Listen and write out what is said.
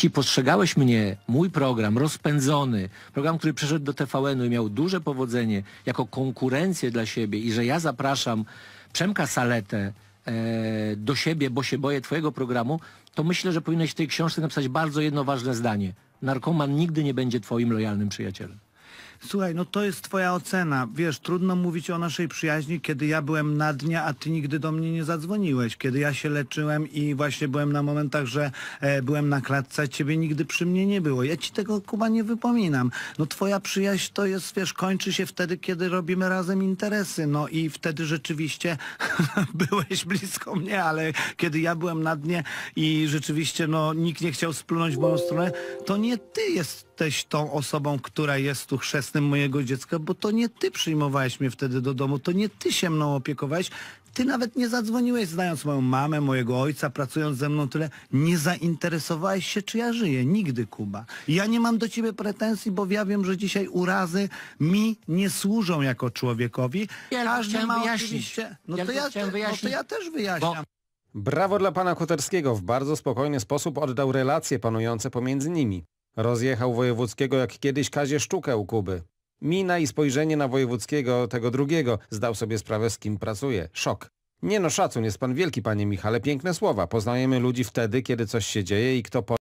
jeśli postrzegałeś mnie, mój program rozpędzony, program, który przeszedł do TVN-u i miał duże powodzenie jako konkurencję dla siebie i że ja zapraszam Przemka Saletę e, do siebie, bo się boję twojego programu, to myślę, że powinieneś w tej książce napisać bardzo jedno ważne zdanie. Narkoman nigdy nie będzie twoim lojalnym przyjacielem. Słuchaj, no to jest twoja ocena. Wiesz, trudno mówić o naszej przyjaźni, kiedy ja byłem na dnia, a ty nigdy do mnie nie zadzwoniłeś. Kiedy ja się leczyłem i właśnie byłem na momentach, że e, byłem na klatce, ciebie nigdy przy mnie nie było. Ja ci tego, Kuba, nie wypominam. No twoja przyjaźń to jest, wiesz, kończy się wtedy, kiedy robimy razem interesy. No i wtedy rzeczywiście byłeś blisko mnie, ale kiedy ja byłem na dnie i rzeczywiście, no, nikt nie chciał splunąć w moją stronę, to nie ty jest jesteś tą osobą, która jest tu chrzestnym mojego dziecka, bo to nie ty przyjmowałeś mnie wtedy do domu, to nie ty się mną opiekowałeś, ty nawet nie zadzwoniłeś, znając moją mamę, mojego ojca, pracując ze mną tyle, nie zainteresowałeś się, czy ja żyję. Nigdy, Kuba. Ja nie mam do ciebie pretensji, bo ja wiem, że dzisiaj urazy mi nie służą jako człowiekowi. Ja Każdy ma wyjaśnić. oczywiście... No, ja to ja, no to ja też wyjaśniam. Bo... Brawo dla pana Kuterskiego. W bardzo spokojny sposób oddał relacje panujące pomiędzy nimi. Rozjechał Wojewódzkiego jak kiedyś Kazie Szczukę u Kuby. Mina i spojrzenie na Wojewódzkiego, tego drugiego, zdał sobie sprawę z kim pracuje. Szok. Nie no, szacun, jest pan wielki, panie Michale, piękne słowa. Poznajemy ludzi wtedy, kiedy coś się dzieje i kto po...